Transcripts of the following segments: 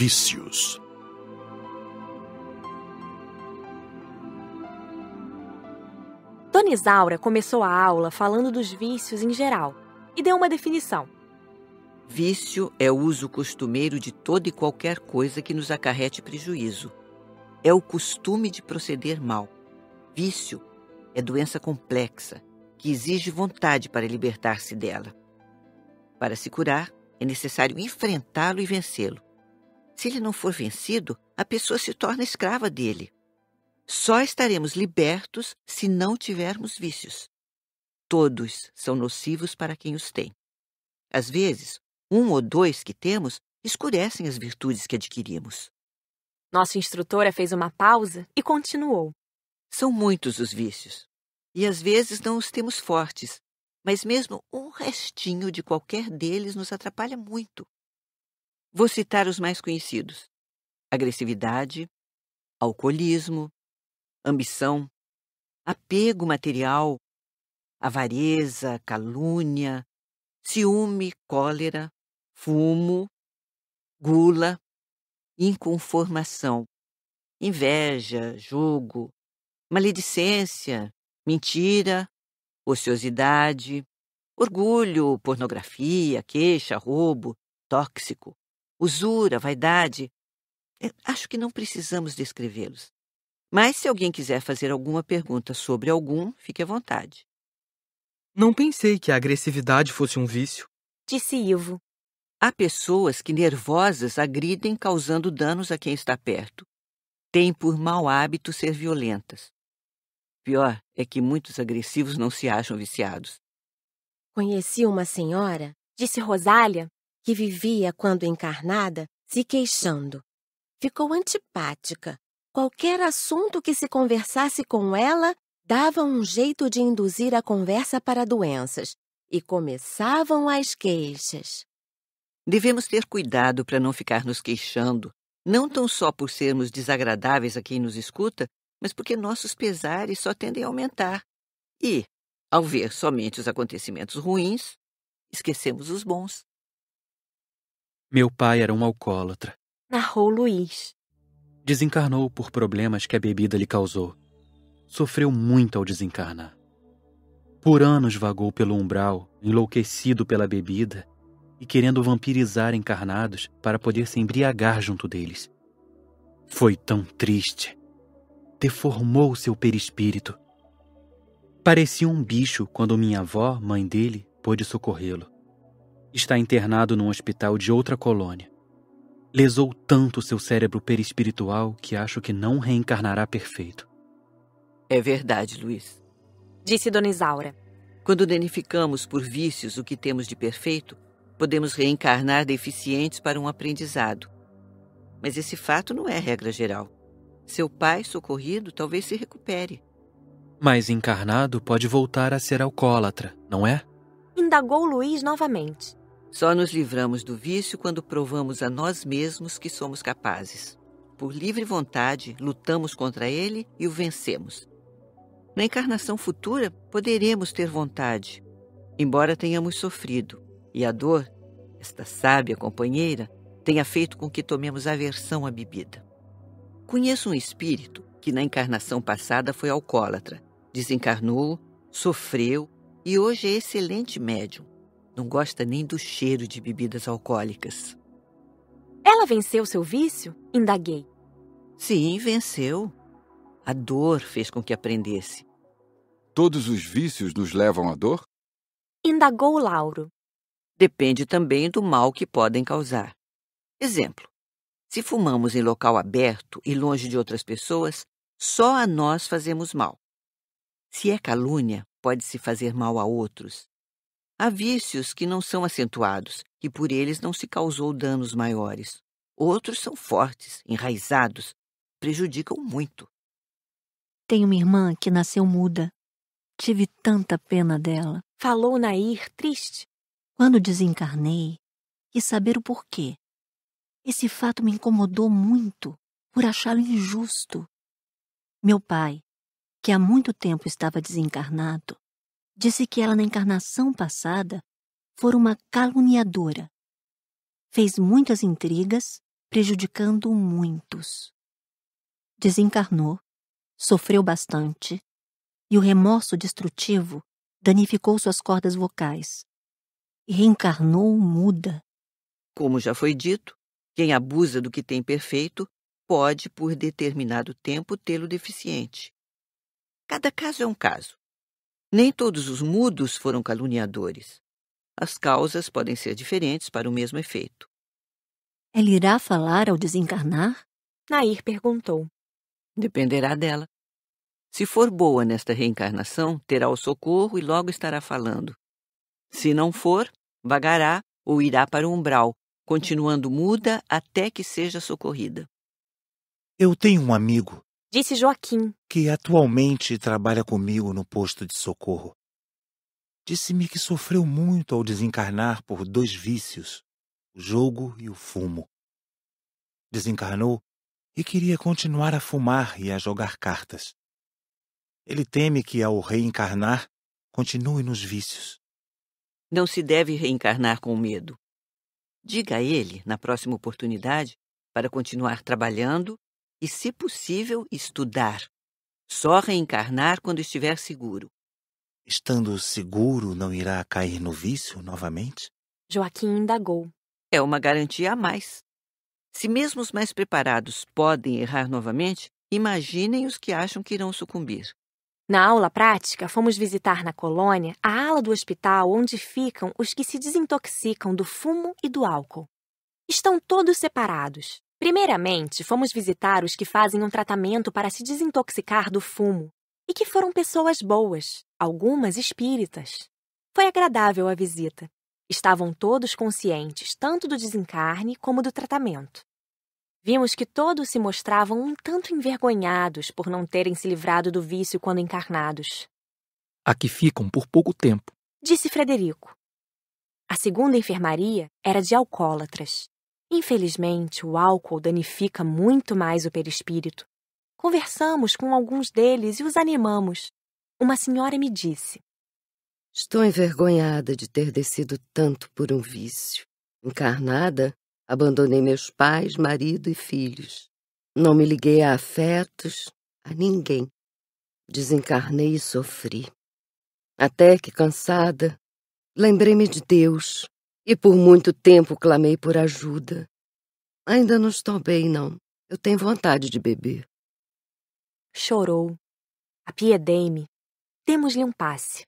vícios. Dona Isaura começou a aula falando dos vícios em geral e deu uma definição. Vício é o uso costumeiro de toda e qualquer coisa que nos acarrete prejuízo. É o costume de proceder mal. Vício é doença complexa que exige vontade para libertar-se dela. Para se curar, é necessário enfrentá-lo e vencê-lo. Se ele não for vencido, a pessoa se torna escrava dele. Só estaremos libertos se não tivermos vícios. Todos são nocivos para quem os tem. Às vezes, um ou dois que temos escurecem as virtudes que adquirimos. Nossa instrutora é fez uma pausa e continuou. São muitos os vícios. E às vezes não os temos fortes, mas mesmo um restinho de qualquer deles nos atrapalha muito. Vou citar os mais conhecidos: agressividade, alcoolismo, ambição, apego material, avareza, calúnia, ciúme, cólera, fumo, gula, inconformação, inveja, jogo, maledicência, mentira, ociosidade, orgulho, pornografia, queixa, roubo, tóxico, usura, vaidade. É, acho que não precisamos descrevê-los. Mas se alguém quiser fazer alguma pergunta sobre algum, fique à vontade. Não pensei que a agressividade fosse um vício, disse Ivo. Há pessoas que nervosas agridem causando danos a quem está perto. têm por mau hábito ser violentas. Pior é que muitos agressivos não se acham viciados. Conheci uma senhora, disse Rosália, que vivia quando encarnada, se queixando. Ficou antipática. Qualquer assunto que se conversasse com ela dava um jeito de induzir a conversa para doenças, e começavam as queixas. Devemos ter cuidado para não ficar nos queixando, não tão só por sermos desagradáveis a quem nos escuta, mas porque nossos pesares só tendem a aumentar. E, ao ver somente os acontecimentos ruins, esquecemos os bons. Meu pai era um alcoólatra. Narrou Luiz. Desencarnou por problemas que a bebida lhe causou. Sofreu muito ao desencarnar. Por anos vagou pelo umbral, enlouquecido pela bebida e querendo vampirizar encarnados para poder se embriagar junto deles. Foi tão triste. Deformou seu perispírito. Parecia um bicho quando minha avó, mãe dele, pôde socorrê-lo está internado num hospital de outra colônia. Lesou tanto seu cérebro perispiritual que acho que não reencarnará perfeito. É verdade, Luiz. Disse Dona Isaura. Quando danificamos por vícios o que temos de perfeito, podemos reencarnar deficientes para um aprendizado. Mas esse fato não é regra geral. Seu pai socorrido talvez se recupere. Mas encarnado pode voltar a ser alcoólatra, não é? Indagou Luiz novamente. Só nos livramos do vício quando provamos a nós mesmos que somos capazes. Por livre vontade, lutamos contra ele e o vencemos. Na encarnação futura, poderemos ter vontade, embora tenhamos sofrido, e a dor, esta sábia companheira, tenha feito com que tomemos aversão à bebida. Conheço um espírito que na encarnação passada foi alcoólatra, desencarnou, sofreu e hoje é excelente médium não gosta nem do cheiro de bebidas alcoólicas. Ela venceu seu vício? Indaguei. Sim, venceu. A dor fez com que aprendesse. Todos os vícios nos levam à dor? Indagou Lauro. Depende também do mal que podem causar. Exemplo: se fumamos em local aberto e longe de outras pessoas, só a nós fazemos mal. Se é calúnia, pode-se fazer mal a outros, Há vícios que não são acentuados e por eles não se causou danos maiores. Outros são fortes, enraizados, prejudicam muito. Tenho uma irmã que nasceu muda. Tive tanta pena dela. Falou Nair, triste. Quando desencarnei, quis saber o porquê. Esse fato me incomodou muito por achá-lo injusto. Meu pai, que há muito tempo estava desencarnado, disse que ela na encarnação passada fora uma caluniadora. Fez muitas intrigas, prejudicando muitos. Desencarnou, sofreu bastante, e o remorso destrutivo danificou suas cordas vocais. E reencarnou muda. Como já foi dito, quem abusa do que tem perfeito pode, por determinado tempo, tê-lo deficiente. Cada caso é um caso. Nem todos os mudos foram caluniadores. As causas podem ser diferentes para o mesmo efeito. Ela irá falar ao desencarnar? Nair perguntou. Dependerá dela. Se for boa nesta reencarnação, terá o socorro e logo estará falando. Se não for, vagará ou irá para o umbral, continuando muda até que seja socorrida. Eu tenho um amigo disse Joaquim, que atualmente trabalha comigo no posto de socorro. Disse-me que sofreu muito ao desencarnar por dois vícios, o jogo e o fumo. Desencarnou e queria continuar a fumar e a jogar cartas. Ele teme que, ao reencarnar, continue nos vícios. Não se deve reencarnar com medo. Diga a ele, na próxima oportunidade, para continuar trabalhando e, se possível, estudar. Só reencarnar quando estiver seguro. Estando seguro, não irá cair no vício novamente? Joaquim indagou. É uma garantia a mais. Se mesmo os mais preparados podem errar novamente, imaginem os que acham que irão sucumbir. Na aula prática, fomos visitar na colônia a ala do hospital onde ficam os que se desintoxicam do fumo e do álcool. Estão todos separados. Primeiramente, fomos visitar os que fazem um tratamento para se desintoxicar do fumo e que foram pessoas boas, algumas espíritas. Foi agradável a visita. Estavam todos conscientes tanto do desencarne como do tratamento. Vimos que todos se mostravam um tanto envergonhados por não terem se livrado do vício quando encarnados. Aqui ficam por pouco tempo, disse Frederico. A segunda enfermaria era de alcoólatras, Infelizmente, o álcool danifica muito mais o perispírito. Conversamos com alguns deles e os animamos. Uma senhora me disse: Estou envergonhada de ter descido tanto por um vício. Encarnada, abandonei meus pais, marido e filhos. Não me liguei a afetos, a ninguém. Desencarnei e sofri. Até que, cansada, lembrei-me de Deus e por muito tempo clamei por ajuda. Ainda não estou bem, não. Eu tenho vontade de beber. Chorou. Apiedei-me. Demos-lhe um passe.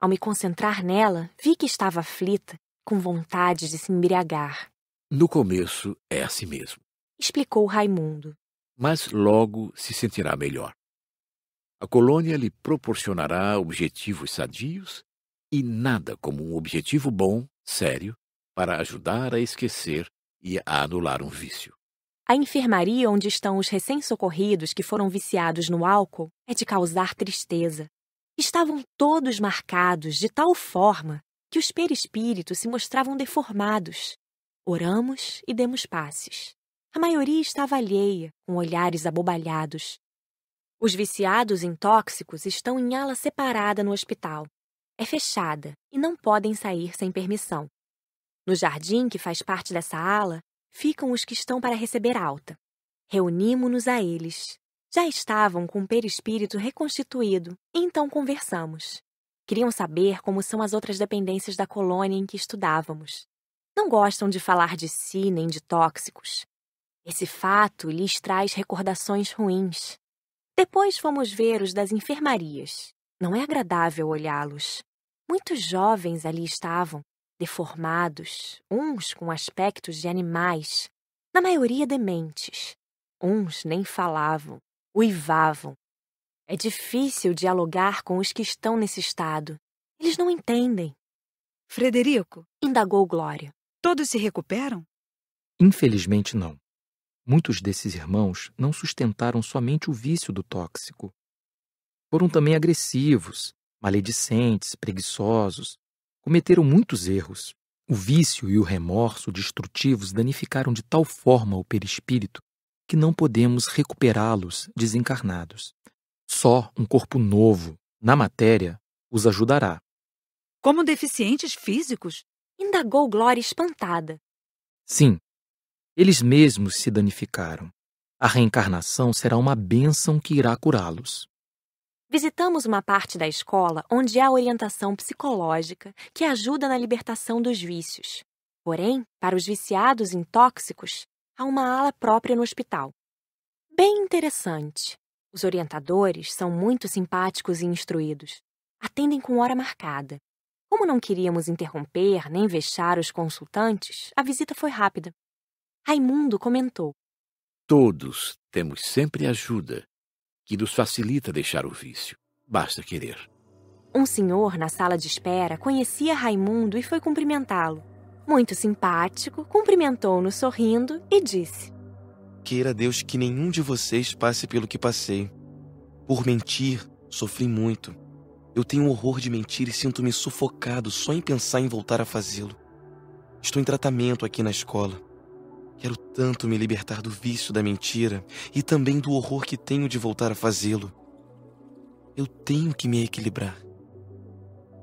Ao me concentrar nela, vi que estava aflita, com vontade de se embriagar. No começo é assim mesmo, explicou Raimundo. Mas logo se sentirá melhor. A colônia lhe proporcionará objetivos sadios e nada como um objetivo bom sério para ajudar a esquecer e a anular um vício. A enfermaria onde estão os recém-socorridos que foram viciados no álcool é de causar tristeza. Estavam todos marcados de tal forma que os perispíritos se mostravam deformados. Oramos e demos passes. A maioria estava alheia, com olhares abobalhados. Os viciados em tóxicos estão em ala separada no hospital é fechada e não podem sair sem permissão. No jardim, que faz parte dessa ala, ficam os que estão para receber alta. Reunimo-nos a eles. Já estavam com o perispírito reconstituído, e então conversamos. Queriam saber como são as outras dependências da colônia em que estudávamos. Não gostam de falar de si nem de tóxicos. Esse fato lhes traz recordações ruins. Depois fomos ver os das enfermarias. Não é agradável olhá-los. Muitos jovens ali estavam, deformados, uns com aspectos de animais, na maioria dementes. Uns nem falavam, uivavam. É difícil dialogar com os que estão nesse estado. Eles não entendem. Frederico, indagou Glória, todos se recuperam? Infelizmente não. Muitos desses irmãos não sustentaram somente o vício do tóxico, foram também agressivos, maledicentes, preguiçosos. Cometeram muitos erros. O vício e o remorso destrutivos danificaram de tal forma o perispírito que não podemos recuperá-los desencarnados. Só um corpo novo, na matéria, os ajudará. Como deficientes físicos? indagou Glória espantada. Sim, eles mesmos se danificaram. A reencarnação será uma bênção que irá curá-los. Visitamos uma parte da escola onde há orientação psicológica que ajuda na libertação dos vícios. Porém, para os viciados em tóxicos, há uma ala própria no hospital. Bem interessante. Os orientadores são muito simpáticos e instruídos. Atendem com hora marcada. Como não queríamos interromper nem vexar os consultantes, a visita foi rápida. Raimundo comentou: Todos temos sempre ajuda que nos facilita deixar o vício. Basta querer. Um senhor na sala de espera conhecia Raimundo e foi cumprimentá-lo. Muito simpático, cumprimentou-no sorrindo e disse: Queira Deus que nenhum de vocês passe pelo que passei. Por mentir, sofri muito. Eu tenho horror de mentir e sinto-me sufocado só em pensar em voltar a fazê-lo. Estou em tratamento aqui na escola. Quero tanto me libertar do vício da mentira e também do horror que tenho de voltar a fazê-lo. Eu tenho que me equilibrar.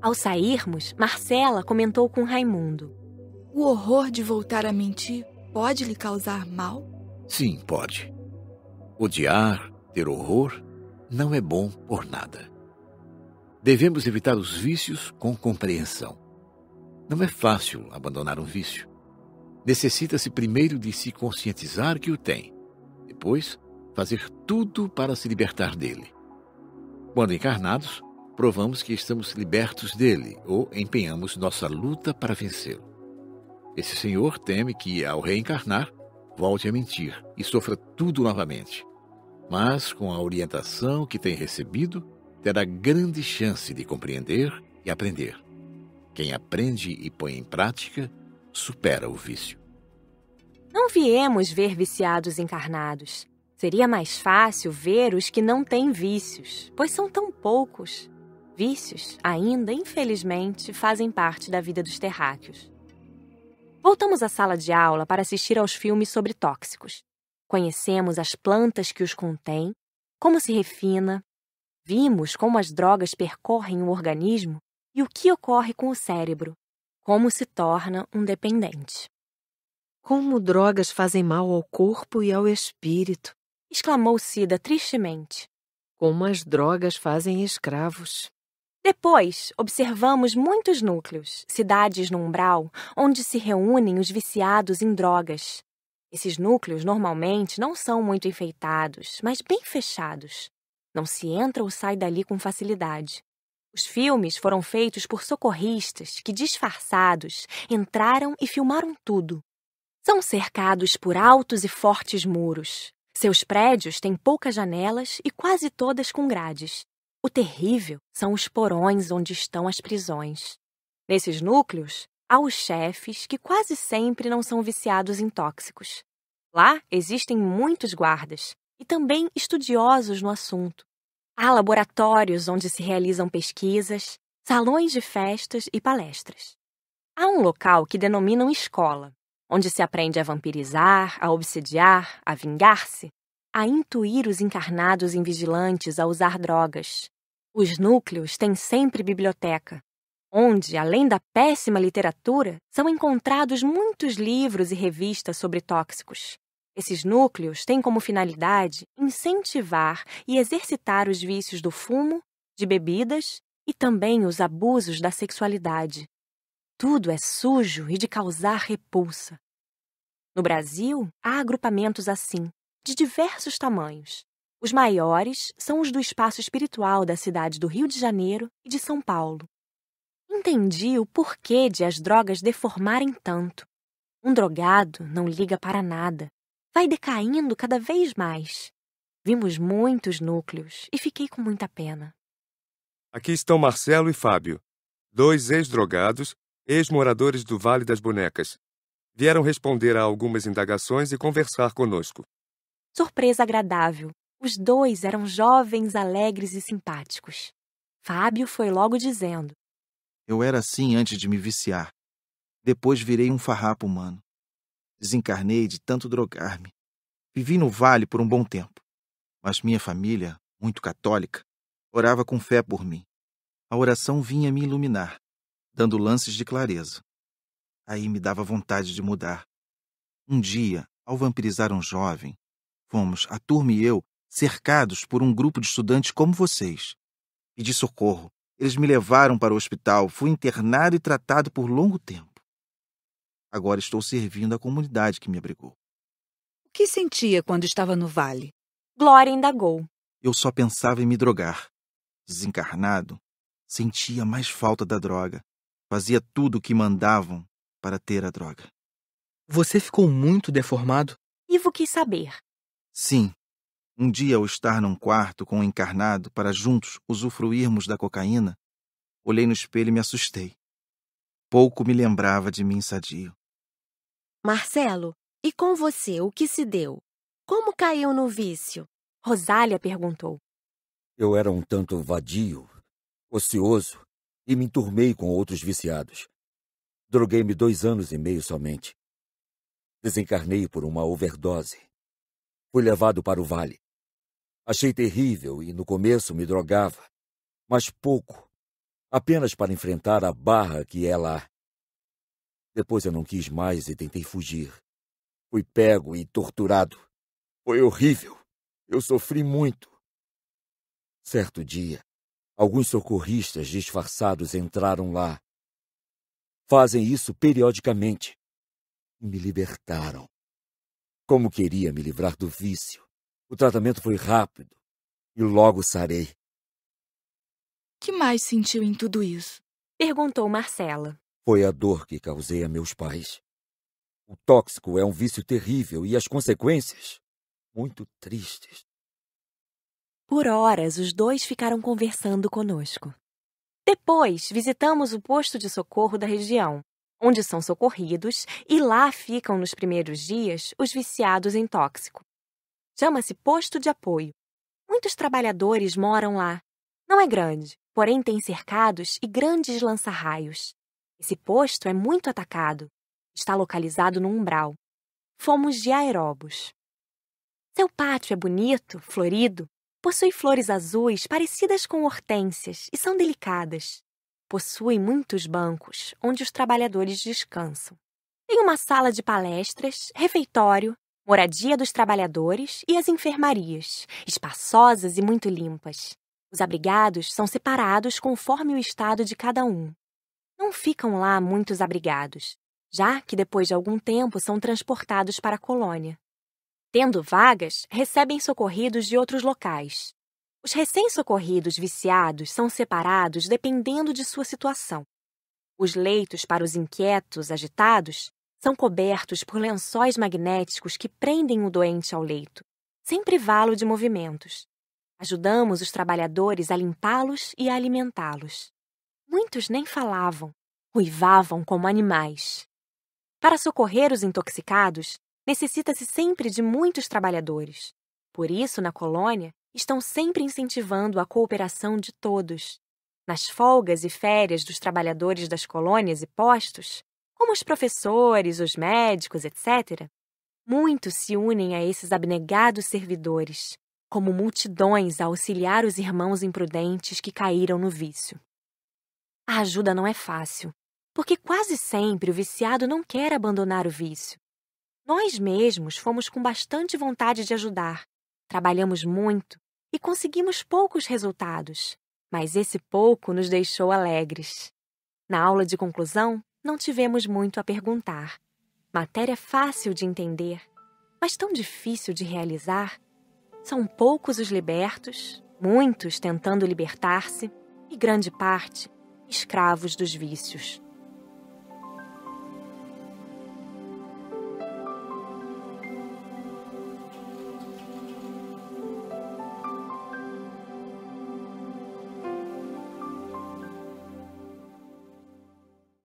Ao sairmos, Marcela comentou com Raimundo. O horror de voltar a mentir pode lhe causar mal? Sim, pode. Odiar, ter horror, não é bom por nada. Devemos evitar os vícios com compreensão. Não é fácil abandonar um vício necessita-se primeiro de se conscientizar que o tem, depois, fazer tudo para se libertar dele. Quando encarnados, provamos que estamos libertos dele ou empenhamos nossa luta para vencê-lo. Esse senhor teme que, ao reencarnar, volte a mentir e sofra tudo novamente. Mas, com a orientação que tem recebido, terá grande chance de compreender e aprender. Quem aprende e põe em prática supera o vício. Não viemos ver viciados encarnados. Seria mais fácil ver os que não têm vícios, pois são tão poucos. Vícios, ainda, infelizmente, fazem parte da vida dos terráqueos. Voltamos à sala de aula para assistir aos filmes sobre tóxicos. Conhecemos as plantas que os contêm, como se refina, vimos como as drogas percorrem o organismo e o que ocorre com o cérebro. Como se torna um dependente. Como drogas fazem mal ao corpo e ao espírito! exclamou Cida tristemente. Como as drogas fazem escravos. Depois, observamos muitos núcleos, cidades no umbral, onde se reúnem os viciados em drogas. Esses núcleos normalmente não são muito enfeitados, mas bem fechados. Não se entra ou sai dali com facilidade. Os filmes foram feitos por socorristas que, disfarçados, entraram e filmaram tudo. São cercados por altos e fortes muros. Seus prédios têm poucas janelas e quase todas com grades. O terrível são os porões onde estão as prisões. Nesses núcleos, há os chefes que quase sempre não são viciados em tóxicos. Lá existem muitos guardas e também estudiosos no assunto Há laboratórios onde se realizam pesquisas, salões de festas e palestras. Há um local que denominam escola, onde se aprende a vampirizar, a obsediar, a vingar-se, a intuir os encarnados em vigilantes a usar drogas. Os núcleos têm sempre biblioteca, onde, além da péssima literatura, são encontrados muitos livros e revistas sobre tóxicos, esses núcleos têm como finalidade incentivar e exercitar os vícios do fumo, de bebidas e também os abusos da sexualidade. Tudo é sujo e de causar repulsa. No Brasil, há agrupamentos assim, de diversos tamanhos. Os maiores são os do espaço espiritual da cidade do Rio de Janeiro e de São Paulo. Entendi o porquê de as drogas deformarem tanto. Um drogado não liga para nada vai decaindo cada vez mais. Vimos muitos núcleos e fiquei com muita pena. Aqui estão Marcelo e Fábio, dois ex-drogados, ex-moradores do Vale das Bonecas. Vieram responder a algumas indagações e conversar conosco. Surpresa agradável. Os dois eram jovens, alegres e simpáticos. Fábio foi logo dizendo: Eu era assim antes de me viciar. Depois virei um farrapo humano. Desencarnei de tanto drogar-me. Vivi no vale por um bom tempo, mas minha família, muito católica, orava com fé por mim. A oração vinha me iluminar, dando lances de clareza. Aí me dava vontade de mudar. Um dia, ao vampirizar um jovem, fomos, a turma e eu, cercados por um grupo de estudantes como vocês. Pedi socorro. Eles me levaram para o hospital, fui internado e tratado por longo tempo. Agora estou servindo a comunidade que me abrigou. O que sentia quando estava no vale? Glória indagou. Eu só pensava em me drogar. Desencarnado, sentia mais falta da droga. Fazia tudo o que mandavam para ter a droga. Você ficou muito deformado? Ivo quis saber. Sim. Um dia, ao estar num quarto com o um encarnado para juntos usufruirmos da cocaína, olhei no espelho e me assustei. Pouco me lembrava de mim sadio. Marcelo, e com você, o que se deu? Como caiu no vício? Rosália perguntou. Eu era um tanto vadio, ocioso, e me enturmei com outros viciados. Droguei-me dois anos e meio somente. Desencarnei por uma overdose. Fui levado para o vale. Achei terrível e no começo me drogava, mas pouco, apenas para enfrentar a barra que é lá. Depois eu não quis mais e tentei fugir. Fui pego e torturado. Foi horrível. Eu sofri muito. Certo dia, alguns socorristas disfarçados entraram lá. Fazem isso periodicamente. E me libertaram. Como queria me livrar do vício. O tratamento foi rápido e logo sarei. Que mais sentiu em tudo isso? Perguntou Marcela. Foi a dor que causei a meus pais. O tóxico é um vício terrível e as consequências, muito tristes. Por horas, os dois ficaram conversando conosco. Depois, visitamos o posto de socorro da região, onde são socorridos e lá ficam nos primeiros dias os viciados em tóxico. Chama-se posto de apoio. Muitos trabalhadores moram lá. Não é grande, porém tem cercados e grandes lança-raios. Esse posto é muito atacado. Está localizado no umbral. Fomos de aeróbus. Seu pátio é bonito, florido, possui flores azuis parecidas com hortênsias e são delicadas. Possui muitos bancos onde os trabalhadores descansam. Tem uma sala de palestras, refeitório, moradia dos trabalhadores e as enfermarias, espaçosas e muito limpas. Os abrigados são separados conforme o estado de cada um não ficam lá muitos abrigados, já que depois de algum tempo são transportados para a colônia. Tendo vagas, recebem socorridos de outros locais. Os recém-socorridos viciados são separados dependendo de sua situação. Os leitos para os inquietos, agitados, são cobertos por lençóis magnéticos que prendem o doente ao leito, sem privá-lo de movimentos. Ajudamos os trabalhadores a limpá-los e a alimentá-los. Muitos nem falavam, ruivavam como animais. Para socorrer os intoxicados, necessita-se sempre de muitos trabalhadores. Por isso, na colônia, estão sempre incentivando a cooperação de todos. Nas folgas e férias dos trabalhadores das colônias e postos, como os professores, os médicos, etc., muitos se unem a esses abnegados servidores, como multidões a auxiliar os irmãos imprudentes que caíram no vício. A ajuda não é fácil, porque quase sempre o viciado não quer abandonar o vício. Nós mesmos fomos com bastante vontade de ajudar, trabalhamos muito e conseguimos poucos resultados, mas esse pouco nos deixou alegres. Na aula de conclusão, não tivemos muito a perguntar. Matéria fácil de entender, mas tão difícil de realizar. São poucos os libertos, muitos tentando libertar-se, e grande parte escravos dos vícios.